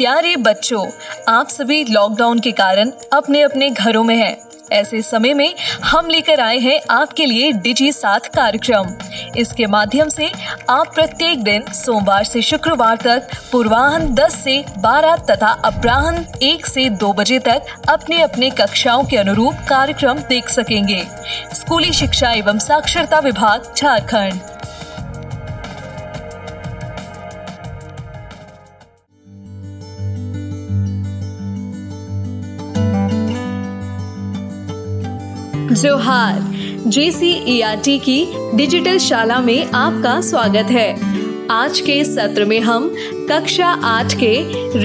प्यारे बच्चों आप सभी लॉकडाउन के कारण अपने अपने घरों में हैं ऐसे समय में हम लेकर आए हैं आपके लिए डिजी साथ कार्यक्रम इसके माध्यम से आप प्रत्येक दिन सोमवार से शुक्रवार तक पूर्वाहन 10 से 12 तथा अपराहन 1 से 2 बजे तक अपने अपने कक्षाओं के अनुरूप कार्यक्रम देख सकेंगे स्कूली शिक्षा एवं साक्षरता विभाग झारखंड जोहार सी e की डिजिटल शाला में आपका स्वागत है आज के सत्र में हम कक्षा आठ के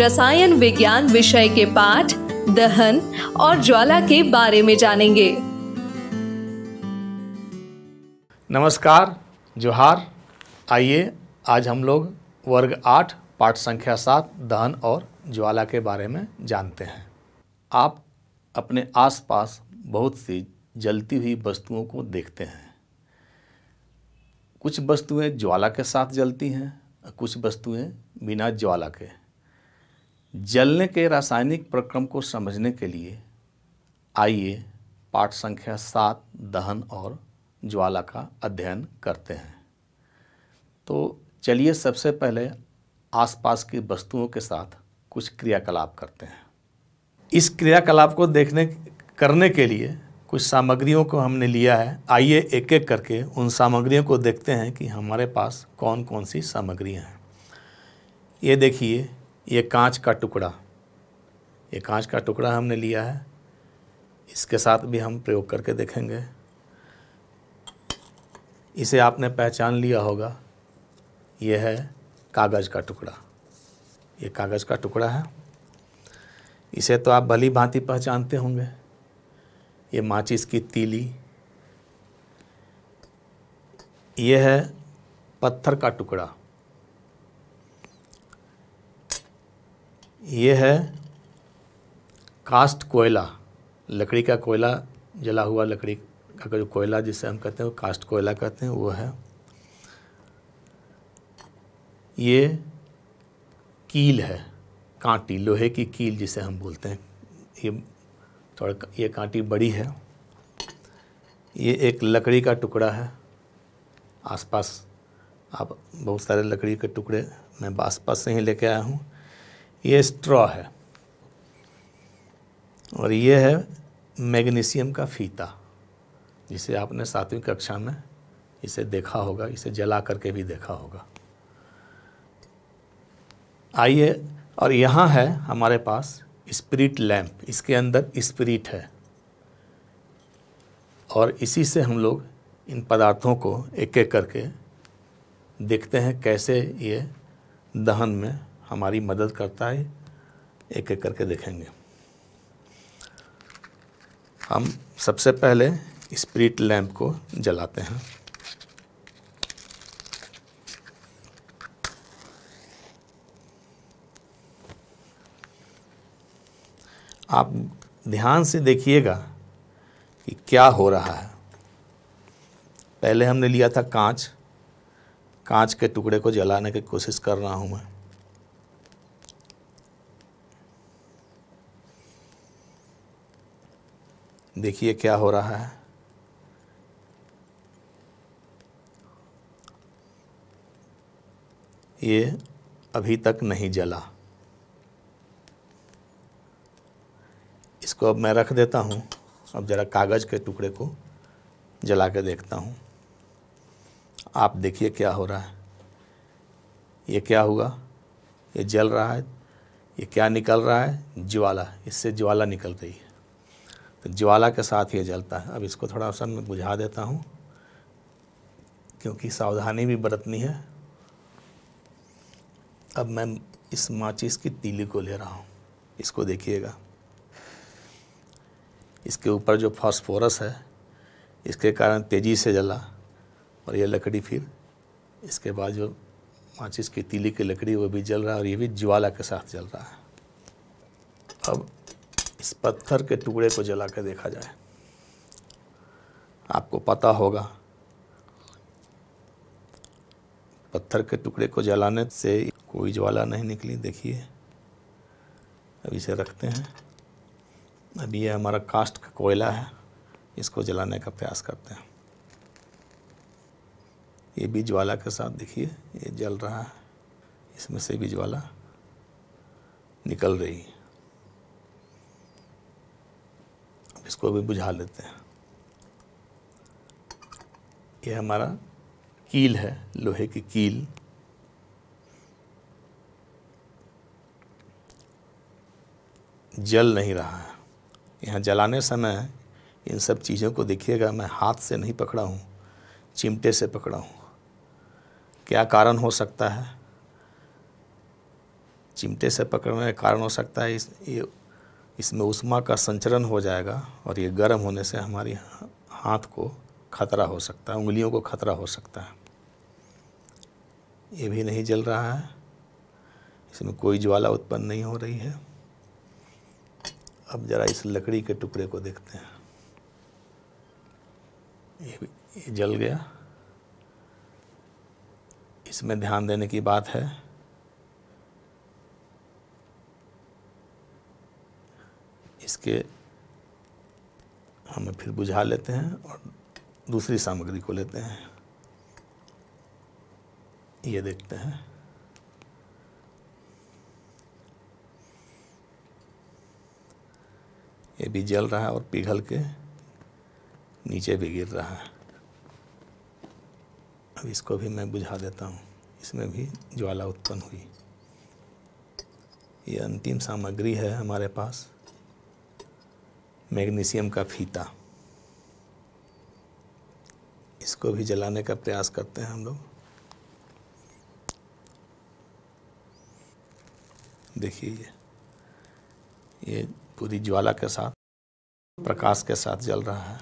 रसायन विज्ञान विषय के पाठ दहन और ज्वाला के बारे में जानेंगे नमस्कार जोहार आइए आज हम लोग वर्ग आठ पाठ संख्या सात दहन और ज्वाला के बारे में जानते हैं आप अपने आसपास बहुत सी जलती हुई वस्तुओं को देखते हैं कुछ वस्तुएं ज्वाला के साथ जलती हैं और कुछ वस्तुएं बिना ज्वाला के जलने के रासायनिक प्रक्रम को समझने के लिए आइए पाठ संख्या सात दहन और ज्वाला का अध्ययन करते हैं तो चलिए सबसे पहले आसपास की वस्तुओं के साथ कुछ क्रियाकलाप करते हैं इस क्रियाकलाप को देखने करने के लिए कुछ सामग्रियों को हमने लिया है आइए एक एक करके उन सामग्रियों को देखते हैं कि हमारे पास कौन कौन सी सामग्रियाँ हैं ये देखिए ये कांच का टुकड़ा ये कांच का टुकड़ा हमने लिया है इसके साथ भी हम प्रयोग करके देखेंगे इसे आपने पहचान लिया होगा यह है कागज़ का टुकड़ा ये कागज़ का टुकड़ा है इसे तो आप भली भांति पहचानते होंगे ये माचिस की तीली ये है पत्थर का टुकड़ा ये है कास्ट कोयला लकड़ी का कोयला जला हुआ लकड़ी का जो कोयला जिसे हम कहते हैं वो कास्ट कोयला कहते हैं वो है ये कील है कांटी लोहे की कील जिसे हम बोलते हैं ये थोड़ा ये कांटी बड़ी है ये एक लकड़ी का टुकड़ा है आसपास आप बहुत सारे लकड़ी के टुकड़े मैं आसपास से ही लेके आया हूँ ये स्ट्रॉ है और ये है मैग्नीशियम का फीता जिसे आपने सातवीं कक्षा में इसे देखा होगा इसे जला करके भी देखा होगा आइए और यहाँ है हमारे पास स्पिरिट लैम्प इसके अंदर स्पिरिट है और इसी से हम लोग इन पदार्थों को एक एक करके देखते हैं कैसे ये दहन में हमारी मदद करता है एक एक करके देखेंगे हम सबसे पहले स्पिरिट लैम्प को जलाते हैं आप ध्यान से देखिएगा कि क्या हो रहा है पहले हमने लिया था कांच कांच के टुकड़े को जलाने की कोशिश कर रहा हूं मैं देखिए क्या हो रहा है ये अभी तक नहीं जला इसको अब मैं रख देता हूँ अब ज़रा कागज़ के टुकड़े को जला के देखता हूँ आप देखिए क्या हो रहा है ये क्या हुआ ये जल रहा है ये क्या निकल रहा है ज्वाला इससे ज्वाला निकल रही है तो ज्वाला के साथ ये जलता है अब इसको थोड़ा सा मैं बुझा देता हूँ क्योंकि सावधानी भी बरतनी है अब मैं इस माचिस की तीली को ले रहा हूँ इसको देखिएगा इसके ऊपर जो फास्फोरस है इसके कारण तेज़ी से जला और यह लकड़ी फिर इसके बाद जो माचिस की तीली की लकड़ी वो भी जल रहा है और ये भी ज्वाला के साथ जल रहा है अब इस पत्थर के टुकड़े को जला कर देखा जाए आपको पता होगा पत्थर के टुकड़े को जलाने से कोई ज्वाला नहीं निकली देखिए अब इसे रखते हैं अब ये हमारा कास्ट का कोयला है इसको जलाने का प्रयास करते हैं ये भी ज्वाला के साथ देखिए ये जल रहा है इसमें से भी ज्वाला निकल रही है अब इसको भी बुझा लेते हैं ये हमारा कील है लोहे की कील जल नहीं रहा है यहाँ जलाने समय इन सब चीज़ों को देखिएगा मैं हाथ से नहीं पकड़ा हूँ चिमटे से पकड़ा हूँ क्या कारण हो सकता है चिमटे से पकड़ने का कारण हो सकता है इस ये इसमें उष्मा का संचरण हो जाएगा और ये गर्म होने से हमारी हाथ को खतरा हो सकता है उंगलियों को खतरा हो सकता है ये भी नहीं जल रहा है इसमें कोई ज्वाला उत्पन्न नहीं हो रही है अब जरा इस लकड़ी के टुकड़े को देखते हैं ये, ये जल गया इसमें ध्यान देने की बात है इसके हम फिर बुझा लेते हैं और दूसरी सामग्री को लेते हैं ये देखते हैं ये भी जल रहा है और पिघल के नीचे भी गिर रहा है अब इसको भी मैं बुझा देता हूँ इसमें भी ज्वाला उत्पन्न हुई ये अंतिम सामग्री है हमारे पास मैग्नीशियम का फीता इसको भी जलाने का प्रयास करते हैं हम लोग देखिए ये पूरी ज्वाला के साथ प्रकाश के साथ जल रहा है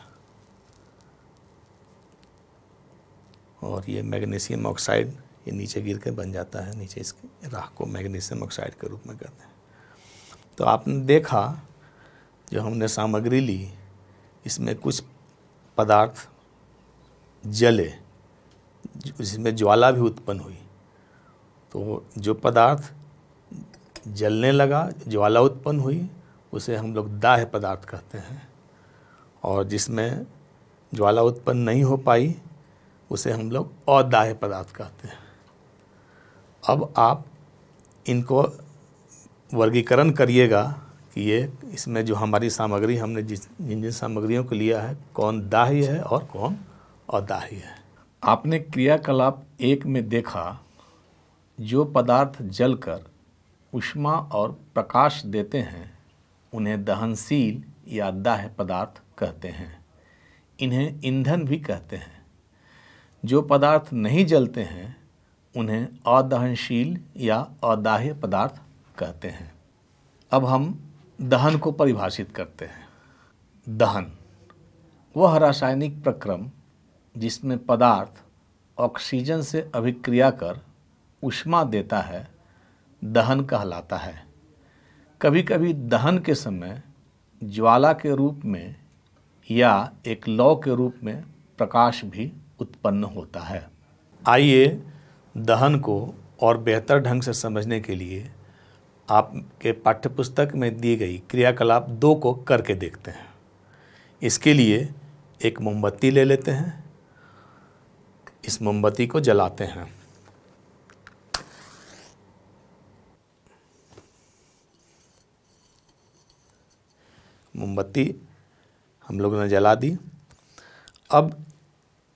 और ये मैग्नीशियम ऑक्साइड ये नीचे गिर के बन जाता है नीचे इसके राख को मैग्नीशियम ऑक्साइड के रूप में कहते हैं तो आपने देखा जो हमने सामग्री ली इसमें कुछ पदार्थ जले जिसमें ज्वाला भी उत्पन्न हुई तो जो पदार्थ जलने लगा ज्वाला उत्पन्न हुई उसे हम लोग दाह पदार्थ कहते हैं और जिसमें ज्वाला उत्पन्न नहीं हो पाई उसे हम लोग अदाह पदार्थ कहते हैं अब आप इनको वर्गीकरण करिएगा कि ये इसमें जो हमारी सामग्री हमने जिस जिन जिन सामग्रियों को लिया है कौन दाही है और कौन अदाही है आपने क्रियाकलाप एक में देखा जो पदार्थ जलकर उष्मा और प्रकाश देते हैं उन्हें दहनशील या दाह पदार्थ कहते हैं इन्हें ईंधन भी कहते हैं जो पदार्थ नहीं जलते हैं उन्हें अदहनशील या अदाह्य पदार्थ कहते हैं अब हम दहन को परिभाषित करते हैं दहन वह रासायनिक प्रक्रम जिसमें पदार्थ ऑक्सीजन से अभिक्रिया कर उष्मा देता है दहन कहलाता है कभी कभी दहन के समय ज्वाला के रूप में या एक लौ के रूप में प्रकाश भी उत्पन्न होता है आइए दहन को और बेहतर ढंग से समझने के लिए आपके पाठ्यपुस्तक में दी गई क्रियाकलाप दो को करके देखते हैं इसके लिए एक मोमबत्ती ले लेते हैं इस मोमबत्ती को जलाते हैं मोमबत्ती हम लोगों ने जला दी अब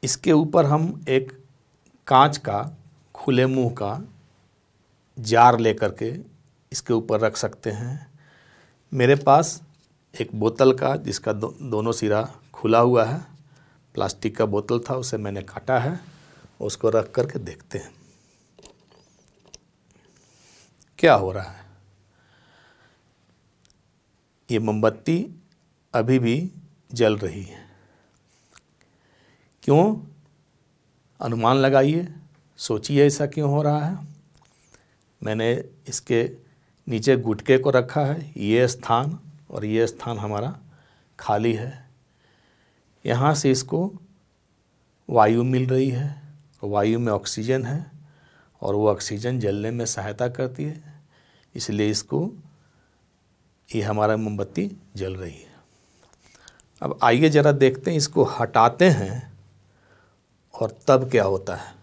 इसके ऊपर हम एक कांच का खुले मुंह का जार लेकर के इसके ऊपर रख सकते हैं मेरे पास एक बोतल का जिसका दो, दोनों सिरा खुला हुआ है प्लास्टिक का बोतल था उसे मैंने काटा है उसको रख करके देखते हैं क्या हो रहा है ये मोमबत्ती अभी भी जल रही है क्यों अनुमान लगाइए सोचिए ऐसा क्यों हो रहा है मैंने इसके नीचे गुटके को रखा है ये स्थान और ये स्थान हमारा खाली है यहाँ से इसको वायु मिल रही है वायु में ऑक्सीजन है और वो ऑक्सीजन जलने में सहायता करती है इसलिए इसको ये हमारा मोमबत्ती जल रही है अब आइए ज़रा देखते हैं इसको हटाते हैं और तब क्या होता है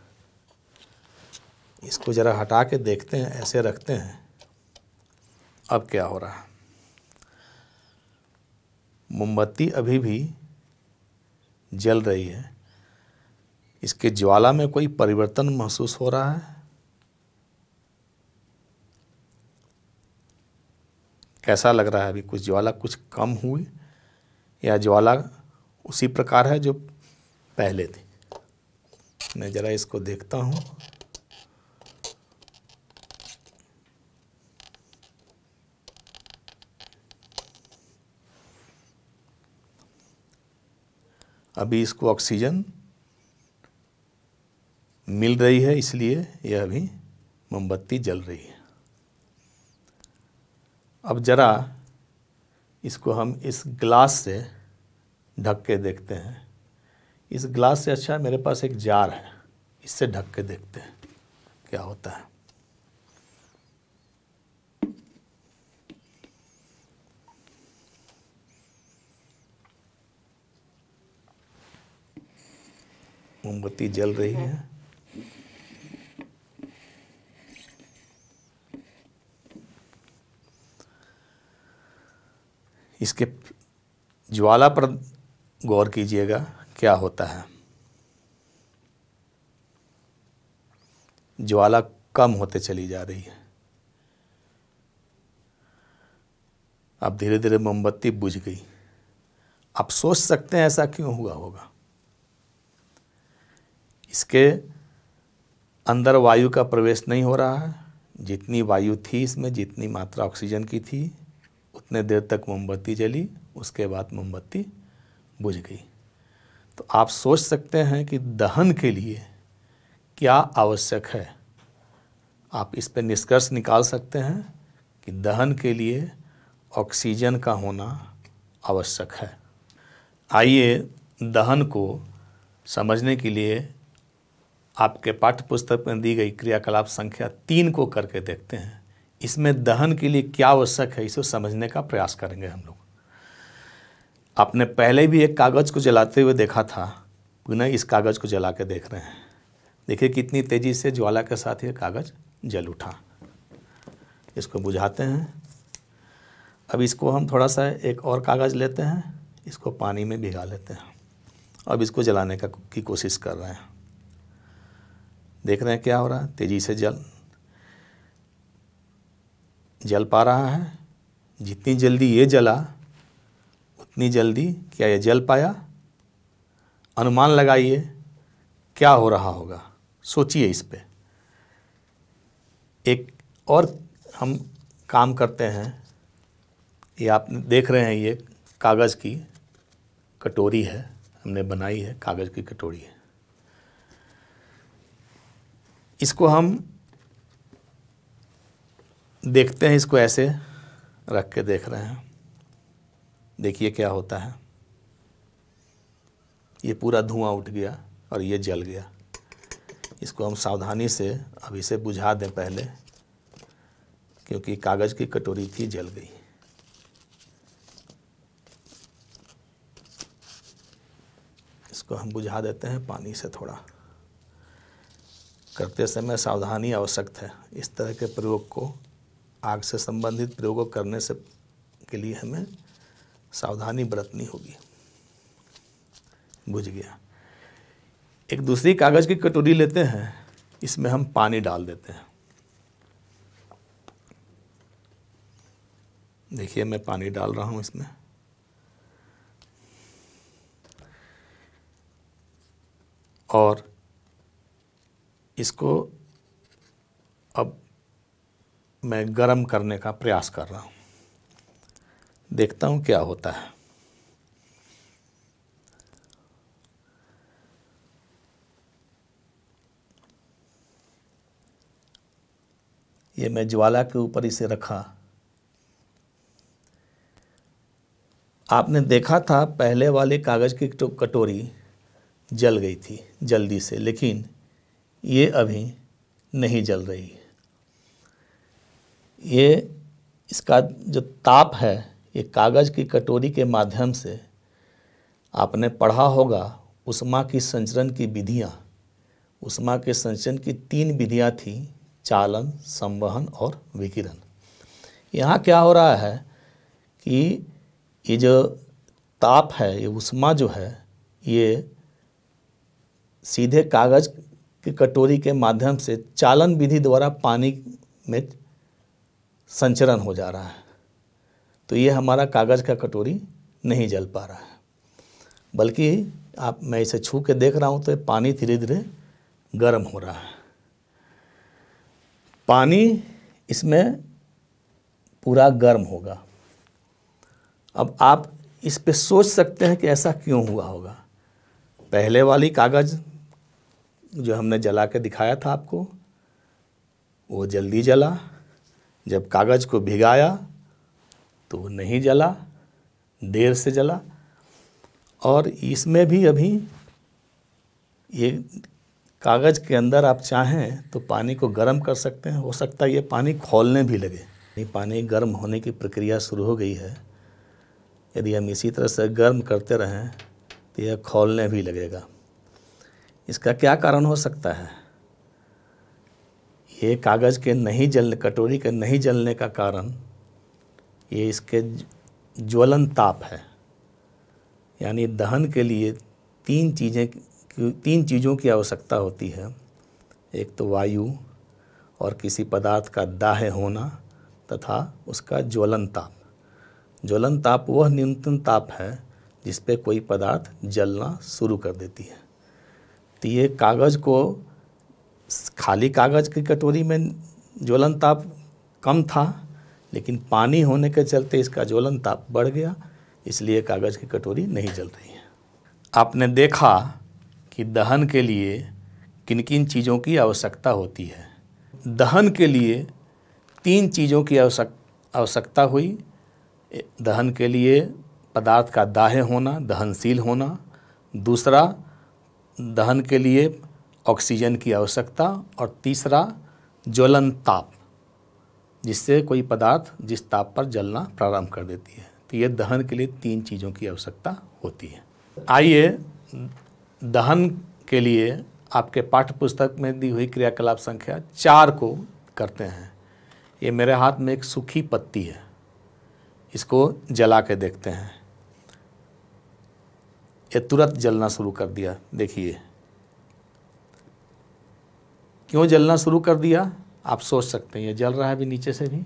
इसको ज़रा हटा के देखते हैं ऐसे रखते हैं अब क्या हो रहा है मोमबत्ती अभी भी जल रही है इसके ज्वाला में कोई परिवर्तन महसूस हो रहा है कैसा लग रहा है अभी कुछ ज्वाला कुछ कम हुई या ज्वाला उसी प्रकार है जो पहले थे मैं ज़रा इसको देखता हूँ अभी इसको ऑक्सीजन मिल रही है इसलिए यह अभी मोमबत्ती जल रही है अब ज़रा इसको हम इस ग्लास से ढक के देखते हैं इस ग्लास से अच्छा मेरे पास एक जार है इससे ढक के देखते हैं क्या होता है मोमबत्ती जल रही है इसके ज्वाला पर गौर कीजिएगा क्या होता है ज्वाला कम होते चली जा रही है अब धीरे धीरे मोमबत्ती बुझ गई आप सोच सकते हैं ऐसा क्यों हुआ होगा इसके अंदर वायु का प्रवेश नहीं हो रहा है जितनी वायु थी इसमें जितनी मात्रा ऑक्सीजन की थी इतने देर तक मोमबत्ती जली उसके बाद मोमबत्ती बुझ गई तो आप सोच सकते हैं कि दहन के लिए क्या आवश्यक है आप इस पर निष्कर्ष निकाल सकते हैं कि दहन के लिए ऑक्सीजन का होना आवश्यक है आइए दहन को समझने के लिए आपके पाठ्यपुस्तक में दी गई क्रियाकलाप संख्या तीन को करके देखते हैं इसमें दहन के लिए क्या आवश्यक है इसे समझने का प्रयास करेंगे हम लोग आपने पहले भी एक कागज़ को जलाते हुए देखा था पुनः इस कागज़ को जला के देख रहे हैं देखिए कितनी तेज़ी से ज्वाला के साथ ये कागज़ जल उठा इसको बुझाते हैं अब इसको हम थोड़ा सा एक और कागज़ लेते हैं इसको पानी में भिगा लेते हैं अब इसको जलाने का की कोशिश कर रहे हैं देख रहे हैं क्या हो रहा है तेज़ी से जल जल पा रहा है जितनी जल्दी ये जला उतनी जल्दी क्या ये जल पाया अनुमान लगाइए क्या हो रहा होगा सोचिए इस पर एक और हम काम करते हैं ये आप देख रहे हैं ये कागज़ की कटोरी है हमने बनाई है कागज़ की कटोरी है इसको हम देखते हैं इसको ऐसे रख के देख रहे हैं देखिए क्या होता है ये पूरा धुआं उठ गया और ये जल गया इसको हम सावधानी से अब इसे बुझा दें पहले क्योंकि कागज़ की कटोरी थी जल गई इसको हम बुझा देते हैं पानी से थोड़ा करते समय सावधानी आवश्यक है इस तरह के प्रयोग को आग से संबंधित प्रयोगों करने से के लिए हमें सावधानी बरतनी होगी बुझ गया एक दूसरी कागज़ की कटोरी लेते हैं इसमें हम पानी डाल देते हैं देखिए मैं पानी डाल रहा हूँ इसमें और इसको अब मैं गर्म करने का प्रयास कर रहा हूँ देखता हूँ क्या होता है ये मैं ज्वाला के ऊपर इसे रखा आपने देखा था पहले वाले कागज़ की कटोरी जल गई थी जल्दी से लेकिन ये अभी नहीं जल रही है ये इसका जो ताप है ये कागज़ की कटोरी के माध्यम से आपने पढ़ा होगा उष्मा की संचरण की विधियाँ उष्मा के संचरण की तीन विधियाँ थी चालन संवहन और विकिरण यहाँ क्या हो रहा है कि ये जो ताप है ये उष्मा जो है ये सीधे कागज़ की कटोरी के माध्यम से चालन विधि द्वारा पानी में संचरण हो जा रहा है तो ये हमारा कागज़ का कटोरी नहीं जल पा रहा है बल्कि आप मैं इसे छू के देख रहा हूँ तो पानी धीरे धीरे गर्म हो रहा है पानी इसमें पूरा गर्म होगा अब आप इस पे सोच सकते हैं कि ऐसा क्यों हुआ होगा पहले वाली कागज़ जो हमने जला के दिखाया था आपको वो जल्दी जला जब कागज़ को भिगाया तो वो नहीं जला देर से जला और इसमें भी अभी ये कागज़ के अंदर आप चाहें तो पानी को गर्म कर सकते हैं हो सकता है ये पानी खोलने भी लगे नहीं पानी गर्म होने की प्रक्रिया शुरू हो गई है यदि हम इसी तरह से गर्म करते रहें तो यह खोलने भी लगेगा इसका क्या कारण हो सकता है ये कागज़ के नहीं जलने कटोरी के नहीं जलने का कारण ये इसके ज्वलन ताप है यानी दहन के लिए तीन चीज़ें तीन चीज़ों की आवश्यकता होती है एक तो वायु और किसी पदार्थ का दाह होना तथा उसका ज्वलन ताप ज्वलन ताप वह न्यूनतम ताप है जिस पे कोई पदार्थ जलना शुरू कर देती है तो ये कागज़ को खाली कागज़ की कटोरी में ज्वलन ताप कम था लेकिन पानी होने के चलते इसका ज्वलन ताप बढ़ गया इसलिए कागज़ की कटोरी नहीं जल रही है आपने देखा कि दहन के लिए किन किन चीज़ों की आवश्यकता होती है दहन के लिए तीन चीज़ों की आवश्यक आवश्यकता हुई दहन के लिए पदार्थ का दाह होना दहनशील होना दूसरा दहन के लिए ऑक्सीजन की आवश्यकता और तीसरा ज्वलन ताप जिससे कोई पदार्थ जिस ताप पर जलना प्रारंभ कर देती है तो ये दहन के लिए तीन चीज़ों की आवश्यकता होती है आइए दहन के लिए आपके पाठ्य पुस्तक में दी हुई क्रियाकलाप संख्या चार को करते हैं ये मेरे हाथ में एक सूखी पत्ती है इसको जला के देखते हैं ये तुरंत जलना शुरू कर दिया देखिए क्यों जलना शुरू कर दिया आप सोच सकते हैं ये जल रहा है अभी नीचे से भी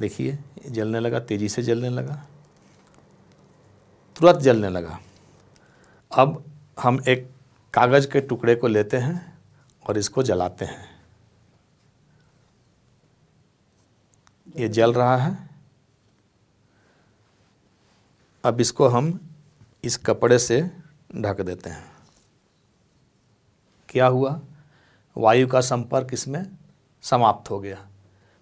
देखिए जलने लगा तेज़ी से जलने लगा तुरंत जलने लगा अब हम एक कागज़ के टुकड़े को लेते हैं और इसको जलाते हैं ये जल रहा है अब इसको हम इस कपड़े से ढक देते हैं क्या हुआ वायु का संपर्क इसमें समाप्त हो गया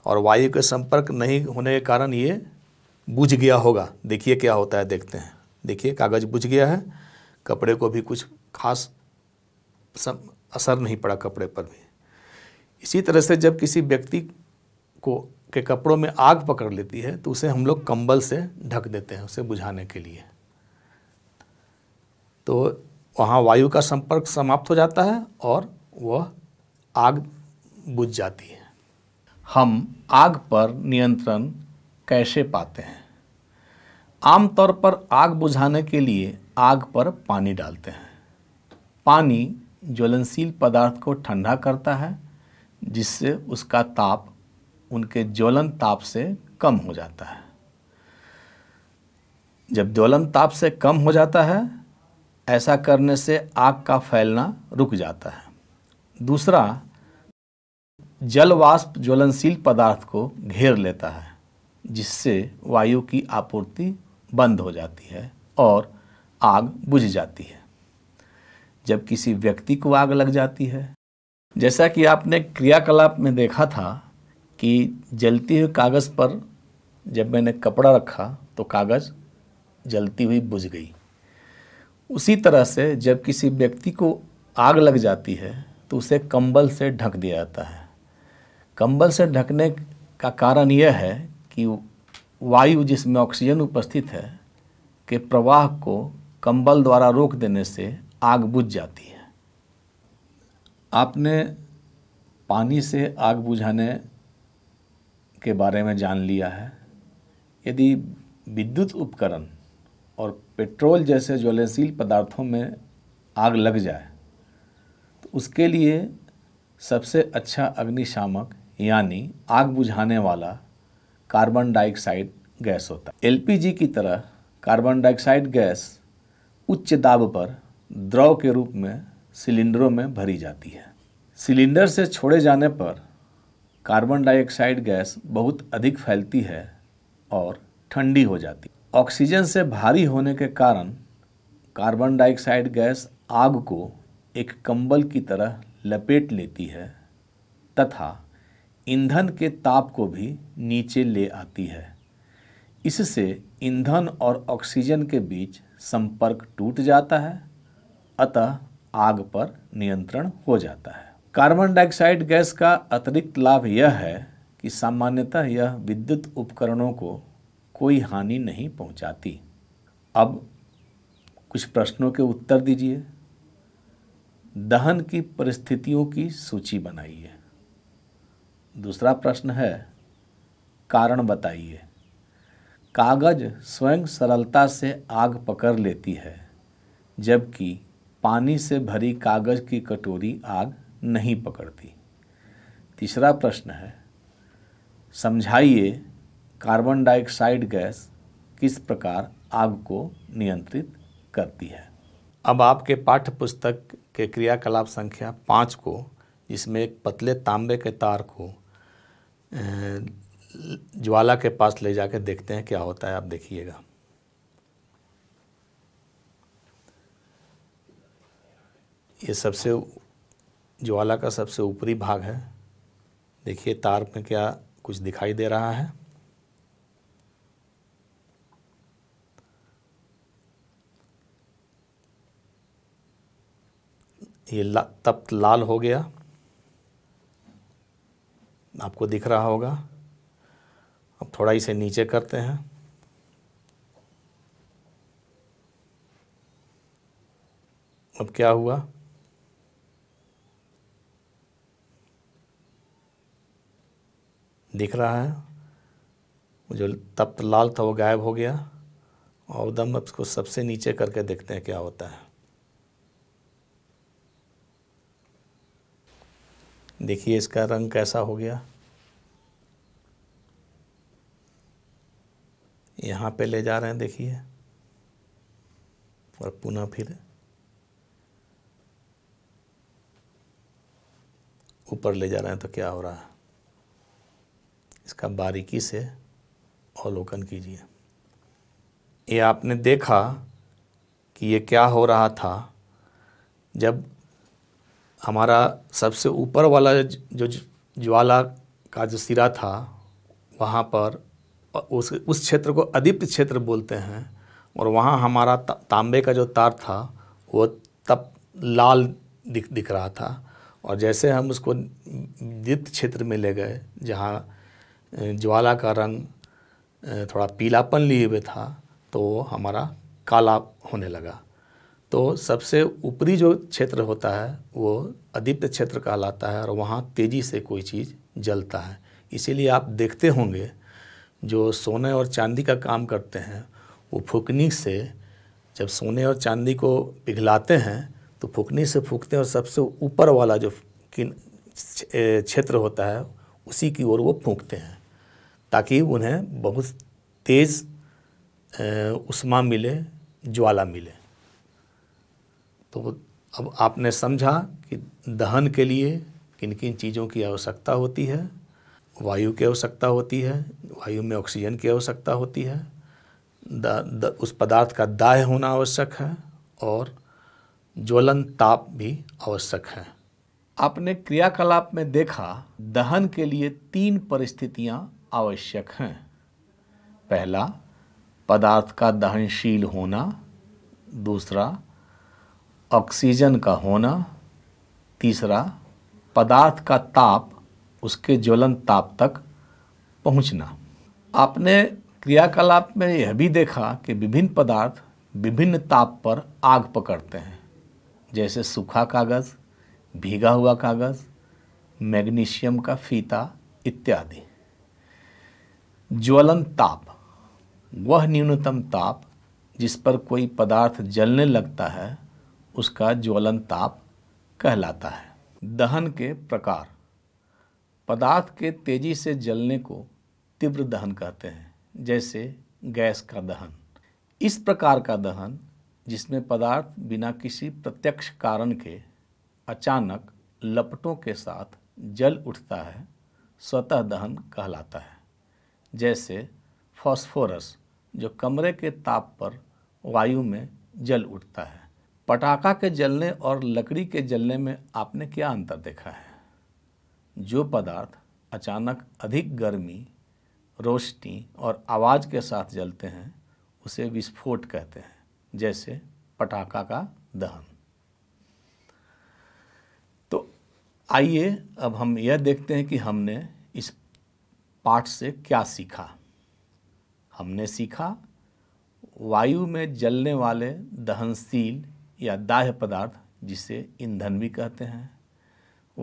और वायु के संपर्क नहीं होने के कारण ये बुझ गया होगा देखिए क्या होता है देखते हैं देखिए कागज़ बुझ गया है कपड़े को भी कुछ खास असर नहीं पड़ा कपड़े पर भी इसी तरह से जब किसी व्यक्ति को के कपड़ों में आग पकड़ लेती है तो उसे हम लोग कंबल से ढक देते हैं उसे बुझाने के लिए तो वहाँ वायु का संपर्क समाप्त हो जाता है और वह आग बुझ जाती है हम आग पर नियंत्रण कैसे पाते हैं आमतौर पर आग बुझाने के लिए आग पर पानी डालते हैं पानी ज्वलनशील पदार्थ को ठंडा करता है जिससे उसका ताप उनके ज्वलन ताप से कम हो जाता है जब ज्वलन ताप से कम हो जाता है ऐसा करने से आग का फैलना रुक जाता है दूसरा जल वाष्प ज्वलनशील पदार्थ को घेर लेता है जिससे वायु की आपूर्ति बंद हो जाती है और आग बुझ जाती है जब किसी व्यक्ति को आग लग जाती है जैसा कि आपने क्रियाकलाप में देखा था कि जलती हुई कागज़ पर जब मैंने कपड़ा रखा तो कागज़ जलती हुई बुझ गई उसी तरह से जब किसी व्यक्ति को आग लग जाती है तो उसे कंबल से ढक दिया जाता है कंबल से ढकने का कारण यह है कि वायु जिसमें ऑक्सीजन उपस्थित है के प्रवाह को कंबल द्वारा रोक देने से आग बुझ जाती है आपने पानी से आग बुझाने के बारे में जान लिया है यदि विद्युत उपकरण और पेट्रोल जैसे ज्वलनशील पदार्थों में आग लग जाए तो उसके लिए सबसे अच्छा अग्निशामक यानी आग बुझाने वाला कार्बन डाइऑक्साइड गैस होता है एलपीजी की तरह कार्बन डाइऑक्साइड गैस उच्च दाब पर द्रव के रूप में सिलेंडरों में भरी जाती है सिलेंडर से छोड़े जाने पर कार्बन डाइऑक्साइड गैस बहुत अधिक फैलती है और ठंडी हो जाती ऑक्सीजन से भारी होने के कारण कार्बन डाइऑक्साइड गैस आग को एक कंबल की तरह लपेट लेती है तथा ईंधन के ताप को भी नीचे ले आती है इससे ईंधन और ऑक्सीजन के बीच संपर्क टूट जाता है अतः आग पर नियंत्रण हो जाता है कार्बन डाइऑक्साइड गैस का अतिरिक्त लाभ यह है कि सामान्यतः यह विद्युत उपकरणों को कोई हानि नहीं पहुंचाती। अब कुछ प्रश्नों के उत्तर दीजिए दहन की परिस्थितियों की सूची बनाइए दूसरा प्रश्न है कारण बताइए कागज स्वयं सरलता से आग पकड़ लेती है जबकि पानी से भरी कागज की कटोरी आग नहीं पकड़ती तीसरा प्रश्न है समझाइए कार्बन डाइऑक्साइड गैस किस प्रकार आग को नियंत्रित करती है अब आपके पाठ्य पुस्तक के क्रियाकलाप संख्या पाँच को जिसमें एक पतले तांबे के तार को ज्वाला के पास ले जाकर देखते हैं क्या होता है आप देखिएगा ये सबसे ज्वाला का सबसे ऊपरी भाग है देखिए तार में क्या कुछ दिखाई दे रहा है ये ला, तप्त लाल हो गया आपको दिख रहा होगा अब थोड़ा इसे नीचे करते हैं अब क्या हुआ दिख रहा है जो तप्त लाल था वो गायब हो गया और दम अब इसको सबसे नीचे करके देखते हैं क्या होता है देखिए इसका रंग कैसा हो गया यहाँ पे ले जा रहे हैं देखिए और पुनः फिर ऊपर ले जा रहे हैं तो क्या हो रहा है इसका बारीकी से अवलोकन कीजिए ये आपने देखा कि ये क्या हो रहा था जब हमारा सबसे ऊपर वाला जो ज्वाला का जो सिरा था वहाँ पर उस उस क्षेत्र को अदीप्त क्षेत्र बोलते हैं और वहाँ हमारा तांबे का जो तार था वो तब लाल दिख दिख रहा था और जैसे हम उसको दीप्त क्षेत्र में ले गए जहाँ ज्वाला का रंग थोड़ा पीलापन लिए हुए था तो हमारा काला होने लगा तो सबसे ऊपरी जो क्षेत्र होता है वो अदीप्त क्षेत्र कहलाता है और वहाँ तेज़ी से कोई चीज़ जलता है इसीलिए आप देखते होंगे जो सोने और चांदी का काम करते हैं वो फूकनी से जब सोने और चांदी को पिघलाते हैं तो फुकनी से फूकते हैं और सबसे ऊपर वाला जो किन क्षेत्र होता है उसी की ओर वो फूकते हैं ताकि उन्हें बहुत तेज़ उष्मा मिले ज्वाला मिले तो अब आपने समझा कि दहन के लिए किन किन चीज़ों की आवश्यकता होती है वायु की आवश्यकता होती है वायु में ऑक्सीजन की आवश्यकता होती है द, द, उस पदार्थ का दाह होना आवश्यक है और ज्वलन ताप भी आवश्यक है आपने क्रियाकलाप में देखा दहन के लिए तीन परिस्थितियां आवश्यक हैं पहला पदार्थ का दहनशील होना दूसरा ऑक्सीजन का होना तीसरा पदार्थ का ताप उसके ज्वलन ताप तक पहुंचना आपने क्रियाकलाप में यह भी देखा कि विभिन्न पदार्थ विभिन्न ताप पर आग पकड़ते हैं जैसे सूखा कागज़ भीगा हुआ कागज़ मैग्नीशियम का फीता इत्यादि ज्वलन ताप वह न्यूनतम ताप जिस पर कोई पदार्थ जलने लगता है उसका ज्वलन ताप कहलाता है दहन के प्रकार पदार्थ के तेजी से जलने को तीव्र दहन कहते हैं जैसे गैस का दहन इस प्रकार का दहन जिसमें पदार्थ बिना किसी प्रत्यक्ष कारण के अचानक लपटों के साथ जल उठता है स्वतः दहन कहलाता है जैसे फॉस्फोरस जो कमरे के ताप पर वायु में जल उठता है पटाखा के जलने और लकड़ी के जलने में आपने क्या अंतर देखा है जो पदार्थ अचानक अधिक गर्मी रोशनी और आवाज़ के साथ जलते हैं उसे विस्फोट कहते हैं जैसे पटाखा का दहन तो आइए अब हम यह देखते हैं कि हमने इस पाठ से क्या सीखा हमने सीखा वायु में जलने वाले दहनशील या दाह्य पदार्थ जिसे ईंधन भी कहते हैं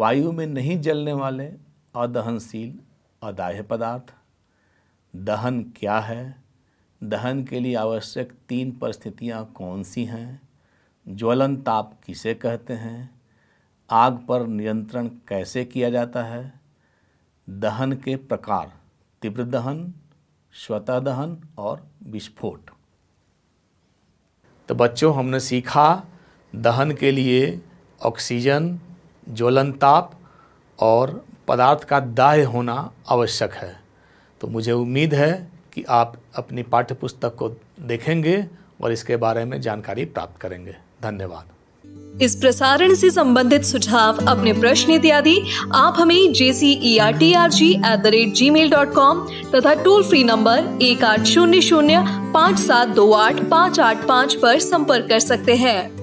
वायु में नहीं जलने वाले अदहनशील अदाह्य पदार्थ दहन क्या है दहन के लिए आवश्यक तीन परिस्थितियाँ कौन सी हैं ज्वलन ताप किसे कहते हैं आग पर नियंत्रण कैसे किया जाता है दहन के प्रकार तीव्र दहन स्वतः दहन और विस्फोट तो बच्चों हमने सीखा दहन के लिए ऑक्सीजन ज्वलन ताप और पदार्थ का दाह होना आवश्यक है तो मुझे उम्मीद है कि आप अपनी पाठ्यपुस्तक को देखेंगे और इसके बारे में जानकारी प्राप्त करेंगे धन्यवाद इस प्रसारण से संबंधित सुझाव अपने प्रश्न इत्यादि आप हमें J C E R T R G at the rate Gmail dot com तथा टोल फ्री नंबर एक आठ शून्य शून्य पाँच सात दो आठ पाँच आठ पाँच पर संपर्क कर सकते हैं